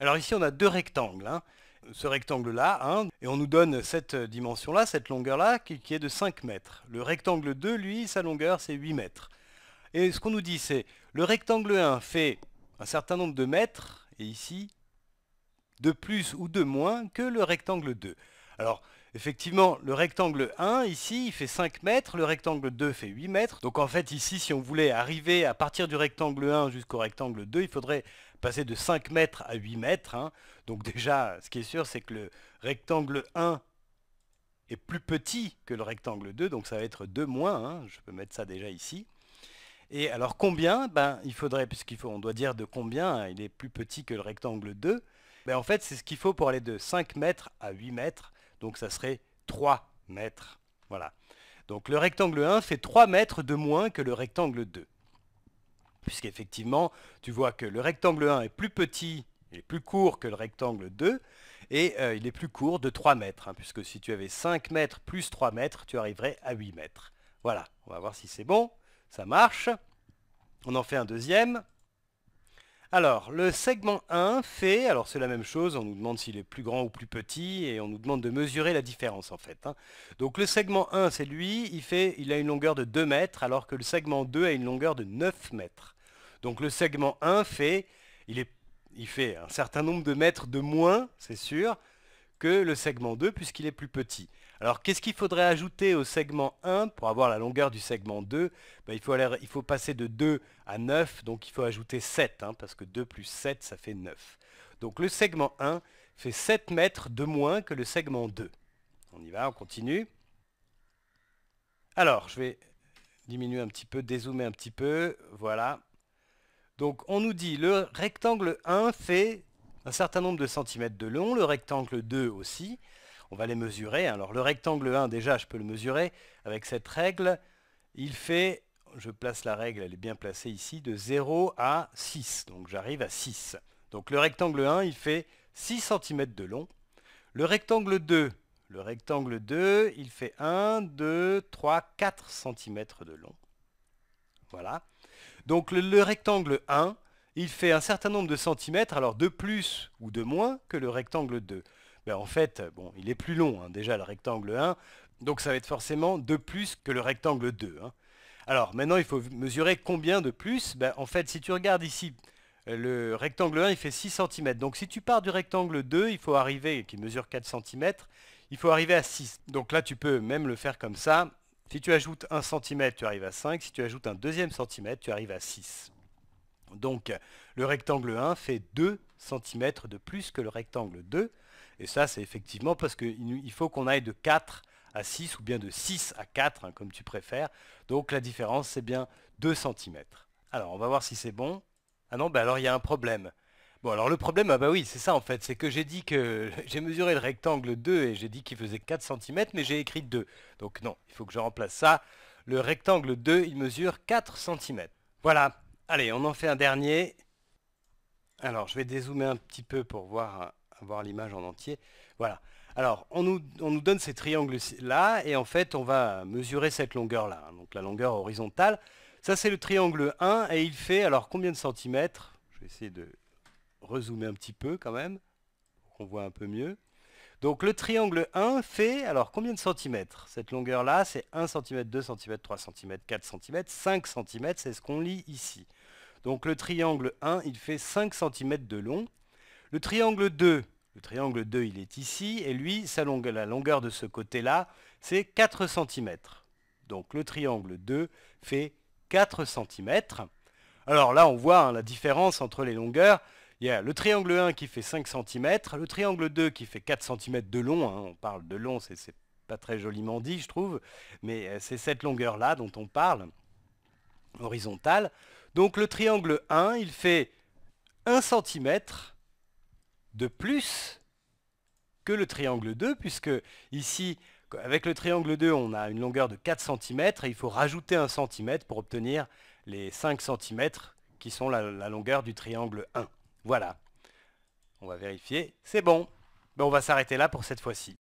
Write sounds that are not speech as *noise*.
Alors ici, on a deux rectangles. Hein. Ce rectangle-là, hein, et on nous donne cette dimension-là, cette longueur-là, qui, est de 5 mètres. Le rectangle 2, lui, sa longueur, c'est 8 mètres. Et ce qu'on nous dit, c'est le rectangle 1 fait un certain nombre de mètres, et ici, de plus ou de moins que le rectangle 2. Alors, effectivement, le rectangle 1, ici, il fait 5 mètres, le rectangle 2 fait 8 mètres. Donc en fait, ici, si on voulait arriver à partir du rectangle 1 jusqu'au rectangle 2, il faudrait passer de 5 mètres à 8 mètres. Hein. Donc déjà, ce qui est sûr, c'est que le rectangle 1 est plus petit que le rectangle 2, donc ça va être 2 moins, hein. je peux mettre ça déjà ici. Et alors combien ben, Il faudrait, puisqu'on doit dire de combien, hein, il est plus petit que le rectangle 2, ben, en fait c'est ce qu'il faut pour aller de 5 mètres à 8 mètres, donc ça serait 3 mètres. Voilà. Donc le rectangle 1 fait 3 mètres de moins que le rectangle 2. Puisqu'effectivement, tu vois que le rectangle 1 est plus petit, il est plus court que le rectangle 2, et euh, il est plus court de 3 mètres, hein, puisque si tu avais 5 mètres plus 3 mètres, tu arriverais à 8 mètres. Voilà, on va voir si c'est bon, ça marche. On en fait un deuxième. Alors, le segment 1 fait, alors c'est la même chose, on nous demande s'il est plus grand ou plus petit, et on nous demande de mesurer la différence en fait. Hein. Donc le segment 1, c'est lui, il, fait, il a une longueur de 2 mètres, alors que le segment 2 a une longueur de 9 mètres. Donc le segment 1 fait, il, est, il fait un certain nombre de mètres de moins, c'est sûr, que le segment 2 puisqu'il est plus petit. Alors qu'est-ce qu'il faudrait ajouter au segment 1 pour avoir la longueur du segment 2 ben, il, faut aller, il, faut passer de 2 à 9, donc il faut ajouter 7, hein, parce que 2 plus 7, ça fait 9. Donc le segment 1 fait 7 mètres de moins que le segment 2. On y va, on continue. Alors, je vais diminuer un petit peu, dézoomer un petit peu, voilà. Donc on nous dit le rectangle 1 fait un certain nombre de centimètres de long, le rectangle 2 aussi. On va les mesurer. Alors le rectangle 1, déjà, je peux le mesurer avec cette règle. Il fait, je place la règle, elle est bien placée ici, de 0 à 6. Donc j'arrive à 6. Donc le rectangle 1, il fait 6 cm de long. Le rectangle 2, le rectangle 2, il fait 1, 2, 3, 4 cm de long. Voilà. Donc le rectangle 1, il fait un certain nombre de centimètres, alors de plus ou de moins que le rectangle 2. Ben, en fait, bon, il est plus long hein, déjà le rectangle 1, donc ça va être forcément de plus que le rectangle 2. Hein. Alors maintenant, il faut mesurer combien de plus. Ben, en fait, si tu regardes ici, le rectangle 1, il fait 6 cm. Donc si tu pars du rectangle 2, il faut arriver, qui mesure 4 cm, il faut arriver à 6. Donc là, tu peux même le faire comme ça. Si tu ajoutes 1 cm, tu arrives à 5. Si tu ajoutes un deuxième centimètre, tu arrives à 6. Donc le rectangle 1 fait 2 cm de plus que le rectangle 2. Et ça, c'est effectivement parce qu'il faut qu'on aille de 4 à 6 ou bien de 6 à 4, hein, comme tu préfères. Donc la différence, c'est bien 2 cm. Alors, on va voir si c'est bon. Ah non, ben alors il y a un problème. Bon, alors le problème, ah bah oui, c'est ça en fait, c'est que j'ai dit que *laughs* j'ai mesuré le rectangle 2 et j'ai dit qu'il faisait 4 cm, mais j'ai écrit 2. Donc non, il faut que je remplace ça. Le rectangle 2, il mesure 4 cm. Voilà, Allez, on en fait un dernier. Alors, je vais dézoomer un petit peu pour voir, euh, l'image en entier. Voilà. Alors, on nous, on nous donne ces triangles-là, et en fait, on va mesurer cette longueur-là, hein, donc la longueur horizontale. Ça, c'est le triangle 1, et il fait, alors, combien de centimètres Je vais essayer de rezoomer un petit peu, quand même, pour qu'on voit un peu mieux. Donc le triangle 1 fait, alors combien de centimètres Cette longueur-là, c'est 1 cm, 2 cm, 3 cm, 4 cm, 5 cm, c'est ce qu'on lit ici. Donc le triangle 1, il fait 5 cm de long. Le triangle 2, le triangle 2, il est ici, et lui, la longueur de ce côté-là, c'est 4 cm. Donc le triangle 2 fait 4 cm. Alors là, on voit hein, la différence entre les longueurs. Il y a le triangle 1 qui fait 5 cm, le triangle 2 qui fait 4 cm de long, hein. on parle de long, c'est pas très joliment dit, je trouve, mais euh, c'est cette longueur-là dont on parle, horizontale. Donc le triangle 1, il fait 1 cm de plus que le triangle 2, puisque ici, avec le triangle 2, on a une longueur de 4 cm, et il faut rajouter 1 cm pour obtenir les 5 cm qui sont la longueur du triangle 1. Voilà. On va vérifier. C'est bon. Ben, on va s'arrêter là pour cette fois-ci.